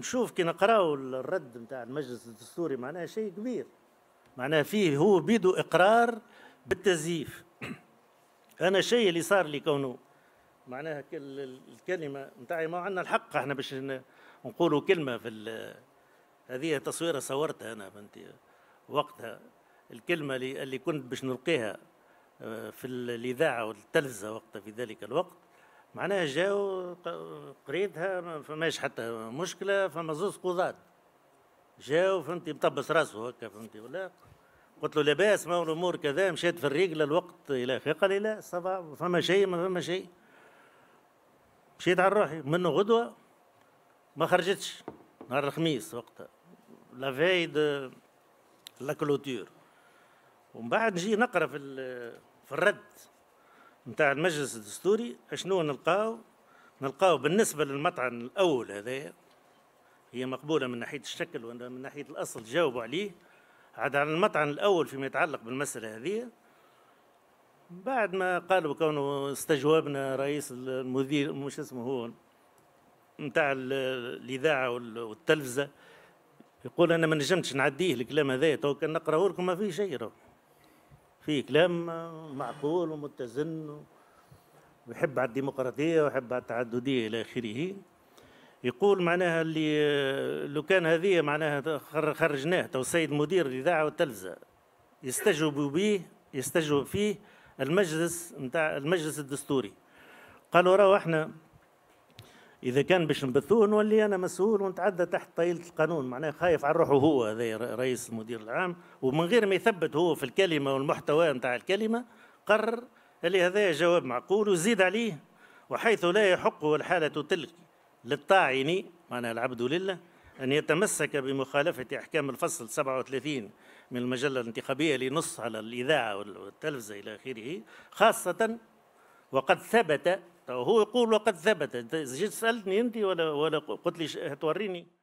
ونشوف كي نقراو الرد نتاع المجلس الدستوري معناها شيء كبير معناها فيه هو بيدو اقرار بالتزييف انا شيء اللي صار لي كونه معناها الكلمه نتاعي ما عندنا الحق احنا باش نقولوا كلمه في هذه تصويره صورتها انا فهمتي وقتها الكلمه اللي, اللي كنت باش نلقيها آه، في الاذاعه والتلفزه وقتها في ذلك الوقت معناها جاو قريتها فماش حتى مشكله فما زوز قضاة جاو فهمتي مطبس راسه هكا فهمتي ولا قلت له لاباس ما الامور كذا مشيت في الرجل الوقت الى اخره قال لي لا فما شيء ما فما شيء مشيت على روحي منه غدوه ما خرجتش نهار الخميس وقتها لا في دو لا كلوتور ومن بعد نجي نقرا في في الرد نتاع المجلس الدستوري شنو نلقاو نلقاو بالنسبه للمطعن الاول هذايا هي مقبوله من ناحيه الشكل ومن من ناحيه الاصل جاوبوا عليه عاد على المطعن الاول فيما يتعلق بالمساله هذه بعد ما قالوا كونه استجوابنا رئيس المدير مش اسمه هو نتاع الاذاعه والتلفزه يقول انا ما نجمتش نعديه الكلام هذا تو كان نقراه لكم ما فيه شيء في كلام معقول ومتزن ويحب على الديمقراطية ويحب على التعددية إلى آخره يقول معناها اللي لو كان هذه معناها خرجناه تو السيد مدير الإذاعة والتلفزة يستجوب به يستجوب فيه المجلس نتاع المجلس الدستوري قالوا راهو احنا اذا كان باش نبثوه نولي انا مسؤول ونتعدى تحت طايله القانون معناه خايف على روحه هو هذا رئيس المدير العام ومن غير ما يثبت هو في الكلمه والمحتوى نتاع الكلمه قرر اللي هذا جواب معقول وزيد عليه وحيث لا يحق الحاله تلك للطاعن معناها العبد لله أن يتمسك بمخالفة أحكام الفصل 37 من المجلة الانتخابية لنص على الإذاعة والتلفزة إلى آخره خاصة وقد ثبت وهو يقول وقد ثبت جيت سالتني انت ولا ولا قلت لي توريني